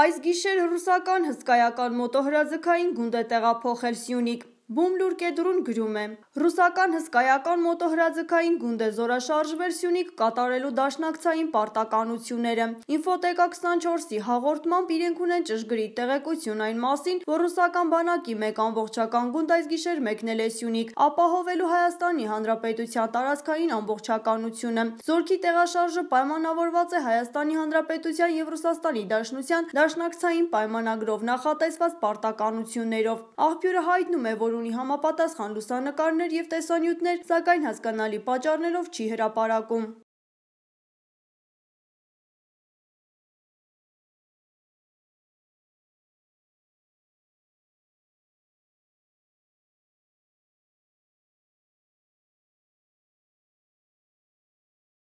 Այս գիշեր ռուսական հսկայական մոտոհրաձգային գունդ է տեղափոխել Սյունիք։ Բումլուրկեդրուն գրում է. «Ռուսական հսկայական մոտոհրաձգային գունդ է զորաշարժվել Սյունիք՝ կատարելու դաշնակցային պարտականությունները»։ Ինֆոտեկա 24-ի հաղորդմամբ իրենք ունեն ճշգրիտ տեղեկություն այն մասին, որ ռուսական բանակի մեկ ամբողջական գունդ այս գիշեր մեկնել է Սյունիք՝ ապահովելու Հայաստանի Հանրապետության տարածքային ամբողջականությունը։ Զորքի տեղաշարժը պայմանավորված է Հայաստանի Հանրապետության և Ռուսաստանի Դաշնության դաշնակցային պայմանագրով նախատեսված պարտականություններով։ Աղբյուրը հայտնում է, որ ունի համապատասխան լուսանկարներ եւ տեսանյութեր, սակայն հասկանալի պատճառներով չի հրապարակում։